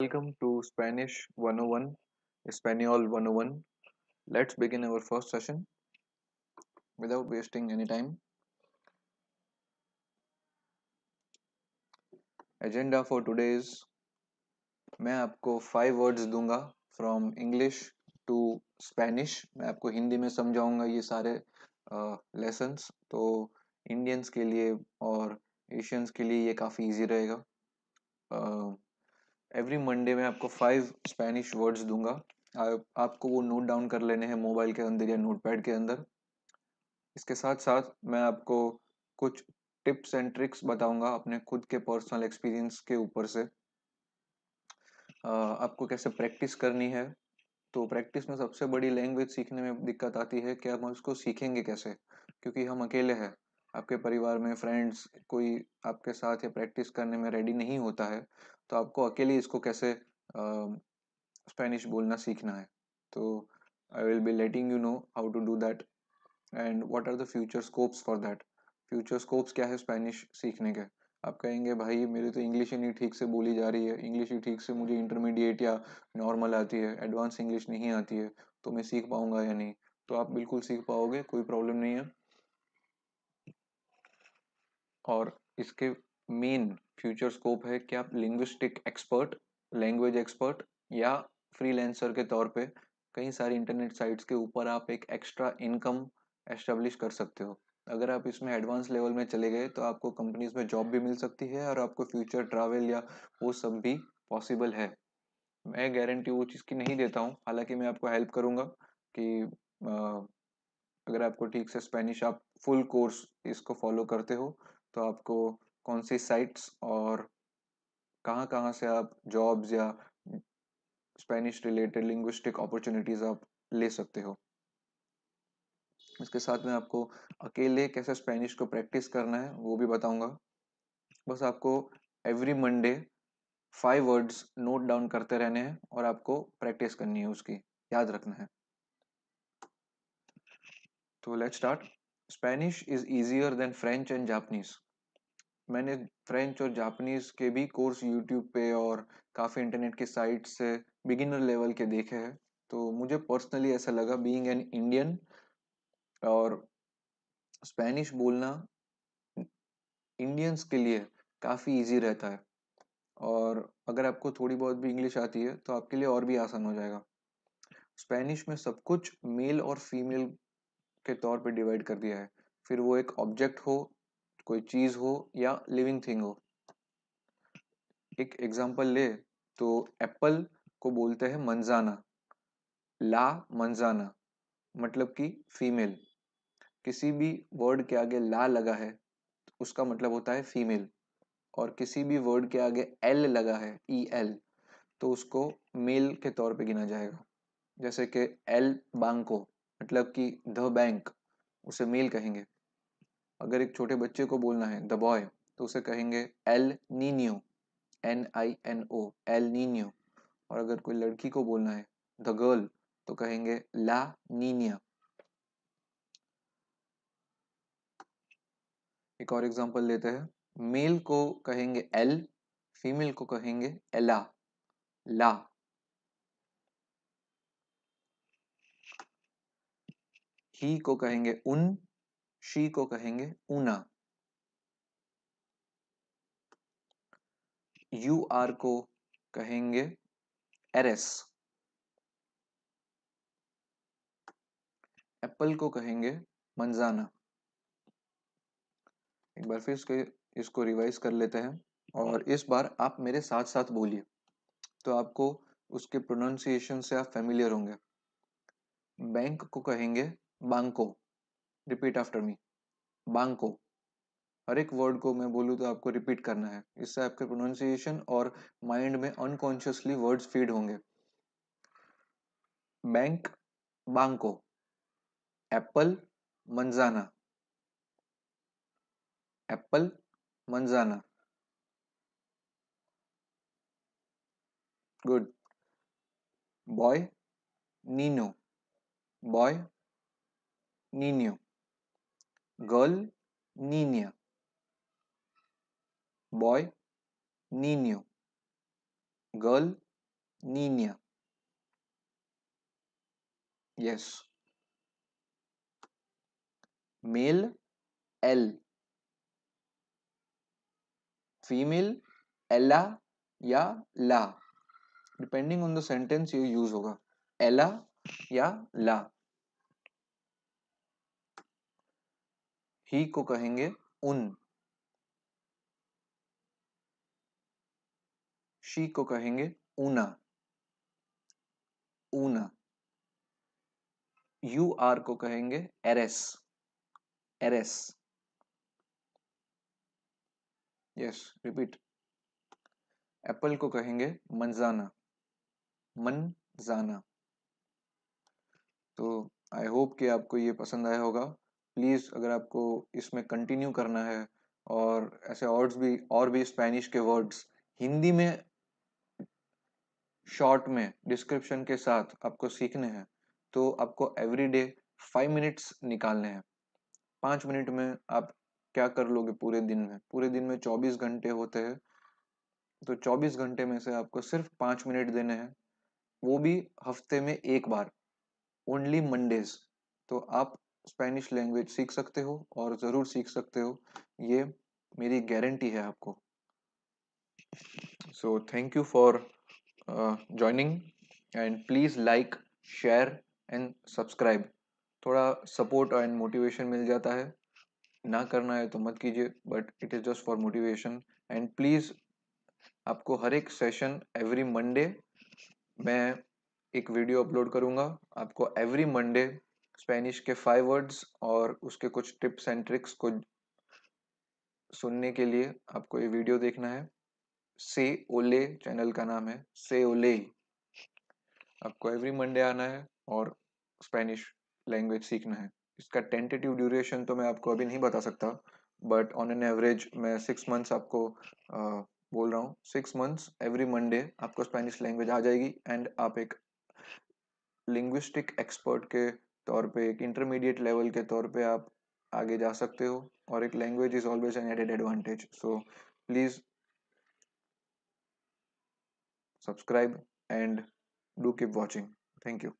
Welcome to Spanish 101, Espanol 101. Let's begin our first session without wasting any time. Agenda for today's मैं आपको five words दूंगा from English to Spanish मैं आपको हिंदी में समझाऊंगा ये सारे लेसन्स uh, तो इंडियंस के लिए और एशियंस के लिए ये काफ़ी इजी रहेगा uh, एवरी मंडे मैं आपको फाइव स्पेनिश वर्ड्स दूंगा आ, आपको वो नोट डाउन कर लेने हैं मोबाइल के अंदर या नोटपैड के अंदर इसके साथ साथ मैं आपको कुछ टिप्स एंड ट्रिक्स बताऊंगा अपने खुद के पर्सनल एक्सपीरियंस के ऊपर से आ, आपको कैसे प्रैक्टिस करनी है तो प्रैक्टिस में सबसे बड़ी लैंग्वेज सीखने में दिक्कत आती है कि हम उसको सीखेंगे कैसे क्योंकि हम अकेले हैं आपके परिवार में फ्रेंड्स कोई आपके साथ या प्रैक्टिस करने में रेडी नहीं होता है तो आपको अकेले इसको कैसे स्पेनिश बोलना सीखना है तो I will be letting you know how to do that and what are the future scopes for that future scopes क्या है स्पेनिश सीखने के आप कहेंगे भाई मेरी तो इंग्लिश ही नहीं ठीक से बोली जा रही है इंग्लिश ही ठीक से मुझे इंटरमीडिएट या नॉर्मल आती है एडवांस इंग्लिश नहीं आती है तो मैं सीख पाऊंगा या नहीं तो आप बिल्कुल सीख पाओगे कोई प्रॉब्लम नहीं है और इसके मेन फ्यूचर स्कोप है कि आप लिंग्विस्टिक एक्सपर्ट लैंग्वेज एक्सपर्ट या फ्रीलैंसर के तौर पे कई सारी इंटरनेट साइट्स के ऊपर आप एक एक्स्ट्रा इनकम एस्टेब्लिश कर सकते हो अगर आप इसमें एडवांस लेवल में चले गए तो आपको कंपनीज में जॉब भी मिल सकती है और आपको फ्यूचर ट्रैवल या वो सब भी पॉसिबल है मैं गारंटी वो चीज़ की नहीं देता हूँ हालांकि मैं आपको हेल्प करूँगा कि आ, अगर आपको ठीक से स्पेनिश आप फुल कोर्स इसको फॉलो करते हो तो आपको कौन सी साइट्स और कहाँ कहाँ से आप जॉब्स या स्पेनिश रिलेटेड लिंग्विस्टिक अपॉर्चुनिटीज़ आप ले सकते हो इसके साथ में आपको अकेले कैसे स्पेनिश को प्रैक्टिस करना है वो भी बताऊंगा बस आपको every Monday five words note down करते रहने हैं और आपको प्रैक्टिस करनी है उसकी याद रखना है तो let's start Spanish is easier than French and Japanese मैंने फ्रेंच और जापानीज के भी कोर्स यूट्यूब पे और काफ़ी इंटरनेट के साइट से बिगिनर लेवल के देखे हैं तो मुझे पर्सनली ऐसा लगा बीइंग एन इंडियन और स्पेनिश बोलना इंडियंस के लिए काफ़ी इजी रहता है और अगर आपको थोड़ी बहुत भी इंग्लिश आती है तो आपके लिए और भी आसान हो जाएगा स्पेनिश में सब कुछ मेल और फीमेल के तौर पे डिवाइड कर दिया है फिर वो एक ऑब्जेक्ट हो कोई चीज़ हो या लिविंग थिंग हो एक एग्जांपल ले तो एप्पल को बोलते हैं मंजाना ला मंजाना मतलब कि फीमेल किसी भी वर्ड के आगे ला लगा है तो उसका मतलब होता है फीमेल और किसी भी वर्ड के आगे एल लगा है ई एल तो उसको मेल के तौर पे गिना जाएगा जैसे कि एल बैंको मतलब कि द बैंक उसे मेल कहेंगे अगर एक छोटे बच्चे को बोलना है द बॉय तो उसे कहेंगे एल नीनियो एन आई एन ओ एल नीनियो और अगर कोई लड़की को बोलना है द गर्ल तो कहेंगे ला नीनिया एक और एग्जांपल लेते हैं मेल को कहेंगे एल फीमेल को कहेंगे एला ला ही को कहेंगे उन शी को कहेंगे ऊना यू आर को कहेंगे एरेस एप्पल को कहेंगे मंजाना एक बार फिर इसके इसको रिवाइज कर लेते हैं और इस बार आप मेरे साथ साथ बोलिए तो आपको उसके प्रोनाउंसिएशन से आप फेमिलियर होंगे बैंक को कहेंगे बांको रिपीट आफ्टर मी बांको हर एक वर्ड को मैं बोलूँ तो आपको रिपीट करना है इससे आपके प्रोनाउंसिएशन और माइंड में अनकॉन्शियसली वर्ड्स फीड होंगे बैंक बांको एप्पल मंजाना एप्पल मंजाना गुड बॉय नीनो बॉय नीनो Girl, Nina. Boy, Nino. Girl, Nina. Yes. Male, L. Female, Ella या ला डिपेंडिंग ऑन द सेंटेंस ये यूज होगा एला या ला ही को कहेंगे उन शी को कहेंगे ऊना ऊना यू आर को कहेंगे एरेस एरेस यस रिपीट एप्पल को कहेंगे मनजाना जाना तो आई होप कि आपको ये पसंद आया होगा प्लीज़ अगर आपको इसमें कंटिन्यू करना है और ऐसे ऑर्ड्स भी और भी स्पेनिश के वर्ड्स हिंदी में शॉर्ट में डिस्क्रिप्शन के साथ आपको सीखने हैं तो आपको एवरी डे फाइव मिनट्स निकालने हैं पाँच मिनट में आप क्या कर लोगे पूरे दिन में पूरे दिन में चौबीस घंटे होते हैं तो चौबीस घंटे में से आपको सिर्फ पाँच मिनट देने हैं वो भी हफ्ते में एक बार ओनली मंडेज तो आप स्पेनिश लैंग्वेज सीख सकते हो और ज़रूर सीख सकते हो ये मेरी गारंटी है आपको so thank you for joining and please like share and subscribe थोड़ा सपोर्ट एंड मोटिवेशन मिल जाता है ना करना है तो मत कीजिए but it is just for motivation and please आपको हर एक सेशन एवरी मंडे मैं एक वीडियो अपलोड करूँगा आपको एवरी मंडे स्पेनिश के फाइव वर्ड्स और उसके कुछ टिप्स एंड ट्रिक्स को सुनने के लिए आपको ये वीडियो देखना है से ओले चैनल का नाम है से ओले आपको एवरी मंडे आना है और स्पेनिश लैंग्वेज सीखना है इसका टेंटेटिव ड्यूरेशन तो मैं आपको अभी नहीं बता सकता बट ऑन एन एवरेज मैं सिक्स मंथ्स आपको आ, बोल रहा हूँ सिक्स मंथ्स एवरी मंडे आपको स्पेनिश लैंग्वेज आ जाएगी एंड आप एक लिंग्विस्टिक एक्सपर्ट के तौर पे एक इंटरमीडिएट लेवल के तौर पे आप आगे जा सकते हो और एक language is always an added advantage so please subscribe and do keep watching thank you